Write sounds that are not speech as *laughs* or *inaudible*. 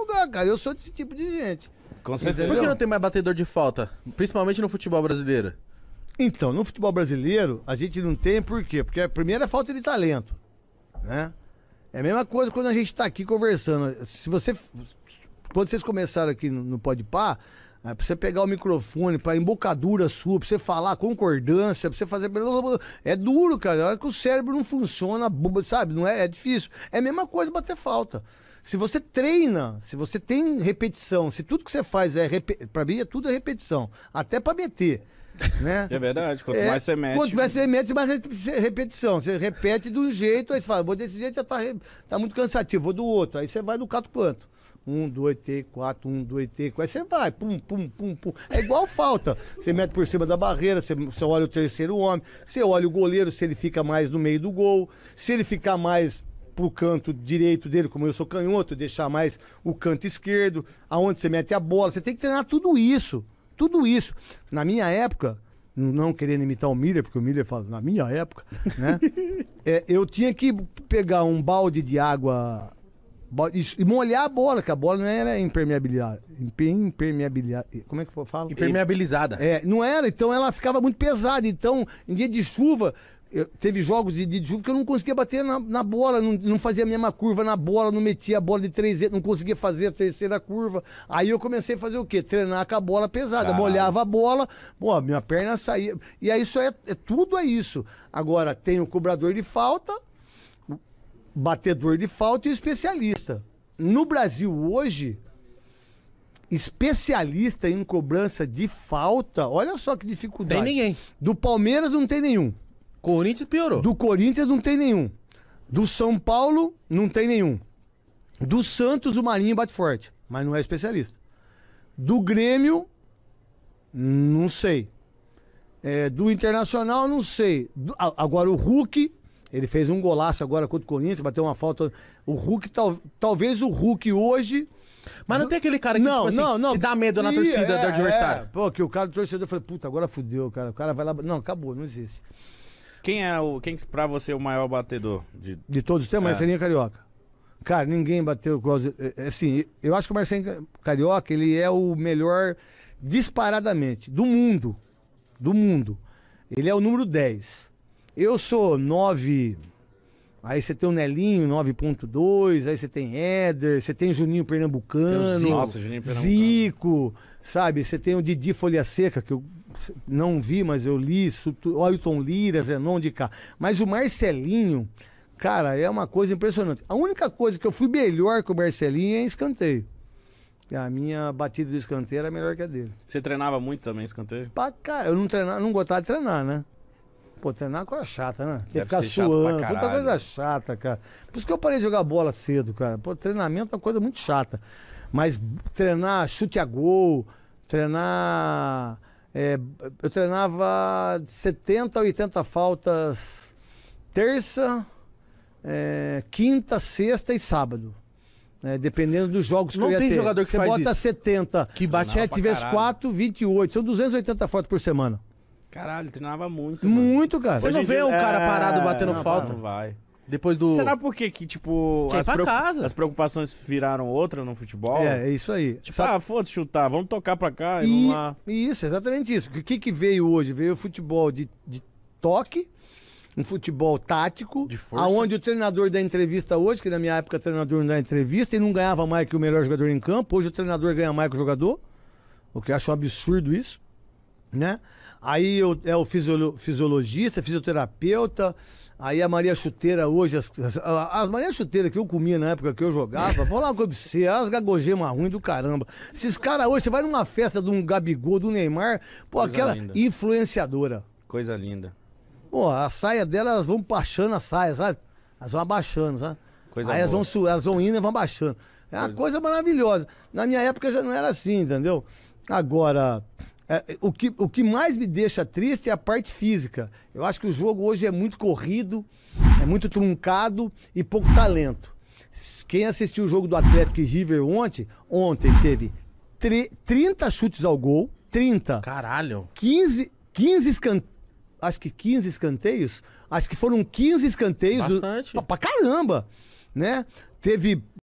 lugar, cara. Eu sou desse tipo de gente. Com certeza. Por que não tem mais batedor de falta? Principalmente no futebol brasileiro. Então, no futebol brasileiro, a gente não tem por quê? Porque a primeira é falta de talento, né? É a mesma coisa quando a gente está aqui conversando. Se você... Quando vocês começaram aqui no, no Par é, pra você pegar o microfone, pra embocadura sua, pra você falar concordância, pra você fazer. É duro, cara. A hora que o cérebro não funciona, sabe? Não é, é difícil. É a mesma coisa bater falta. Se você treina, se você tem repetição, se tudo que você faz é. Rep... Pra mim, é tudo é repetição. Até pra meter. Né? *laughs* É verdade, quanto é, mais você mete. Quanto mais você mete, mais repetição. Você repete de um jeito, aí você fala, vou desse jeito, já tá, tá muito cansativo, vou do outro. Aí você vai do cato quanto um, dois, três, quatro, um, dois, três, 4. Aí você vai, pum, pum, pum, pum. É igual falta. Você mete por cima da barreira, você, você olha o terceiro homem, você olha o goleiro, se ele fica mais no meio do gol, se ele ficar mais pro canto direito dele, como eu sou canhoto, deixar mais o canto esquerdo, aonde você mete a bola. Você tem que treinar tudo isso. Tudo isso. Na minha época, não querendo imitar o Miller, porque o Miller fala, na minha época, né? *laughs* é, eu tinha que pegar um balde de água e molhar a bola, que a bola não era impermeabilizada. Impermeabilizada. Como é que eu falo? Impermeabilizada. É, não era, então ela ficava muito pesada. Então, em dia de chuva, eu, teve jogos de, de chuva que eu não conseguia bater na, na bola, não, não, fazia a mesma curva na bola, não metia a bola de três, não conseguia fazer a terceira curva. Aí eu comecei a fazer o quê? Treinar com a bola pesada, Caralho. molhava a bola, pô, minha perna saía. E aí isso é, é tudo é isso. Agora tem o cobrador de falta, batedor de falta e especialista. No Brasil hoje, especialista em cobrança de falta, olha só que dificuldade. Tem ninguém. Do Palmeiras não tem nenhum. Corinthians piorou. Do Corinthians não tem nenhum. Do São Paulo não tem nenhum. Do Santos o Marinho bate forte, mas não é especialista. Do Grêmio, não sei. É, do Internacional, não sei. Do, agora o Hulk ele fez um golaço agora contra o Corinthians, bateu uma falta. O Hulk, tal, talvez o Hulk hoje. Mas não tem aquele cara que, tipo não, tipo assim, não, não. que dá medo na torcida do é, adversário. É. Pô, que o cara do torcedor falou, puta, agora fudeu, cara. O cara vai lá. Não, acabou, não existe. Quem é o. Quem pra você é o maior batedor? De, de todos os tempos, é. Marcelinho é Carioca. Cara, ninguém bateu. Eh, eh, assim, eu acho que o Marcelinho é Carioca, ele é o melhor disparadamente do mundo. Do mundo. Ele é o número 10. Eu sou 9. Aí você tem o Nelinho 9.2, aí você tem Éder, você tem Juninho Pernambucano, tem Zico, Nossa, Juninho Pernambucano. Zico, sabe? Você tem o Didi Folha Seca, que eu não vi, mas eu li, o Ailton Lira, Zenon de cá. Mas o Marcelinho, cara, é uma coisa impressionante. A única coisa que eu fui melhor que o Marcelinho é em escanteio. A minha batida do escanteio era melhor que a dele. Você treinava muito também escanteio? Pra cá, eu não treinava, não gostava de treinar, né? Pô, treinar é uma coisa chata, né? Tem que ficar suando, puta coisa chata, cara. Por isso que eu parei de jogar bola cedo, cara. Pô, treinamento é uma coisa muito chata. Mas treinar chute a gol, treinar. É, eu treinava 70, 80 faltas terça, é, quinta, sexta e sábado. É, dependendo dos jogos que eu ia ter. Não tem jogador que Você faz bota isso. 70, que bate 7 vezes 4, 28. São 280 faltas por semana. Caralho, treinava muito. Muito, cara. Você não vê um cara é, parado batendo não, falta? Não vai. Depois do. Será por quê que, tipo. as, preocup... casa. as preocupações viraram outra no futebol? É, é isso aí. Tipo, Sabe... ah, foda-se chutar, vamos tocar pra cá e, e vamos lá. Isso, exatamente isso. O que, que veio hoje? Veio o futebol de, de toque, um futebol tático, de força. aonde o treinador dá entrevista hoje, que na minha época o treinador não dá entrevista e não ganhava mais que o melhor jogador em campo. Hoje o treinador ganha mais que o jogador, o que eu acho um absurdo isso né? Aí eu, é o fisiolo, fisiologista, fisioterapeuta. Aí a Maria Chuteira hoje, as, as, as Maria Chuteira que eu comia na época que eu jogava, vou lá com você, é as gagogemas ruim do caramba. Esses caras hoje, você vai numa festa de um Gabigol, do Neymar, pô, Coisa aquela linda. influenciadora. Coisa linda. Pô, a saia dela, elas vão baixando a saia, sabe? Elas vão abaixando, sabe? Coisa Aí elas vão, elas vão indo e vão baixando. É uma coisa maravilhosa. Na minha época já não era assim, entendeu? Agora, é, é, o, que, o que mais me deixa triste é a parte física. Eu acho que o jogo hoje é muito corrido, é muito truncado e pouco talento. Quem assistiu o jogo do Atlético e River ontem, ontem teve 30 chutes ao gol, 30. Caralho. 15, 15 escanteios acho que 15 escanteios. Acho que foram 15 escanteios. Bastante. Do... Pra, pra caramba, né? Teve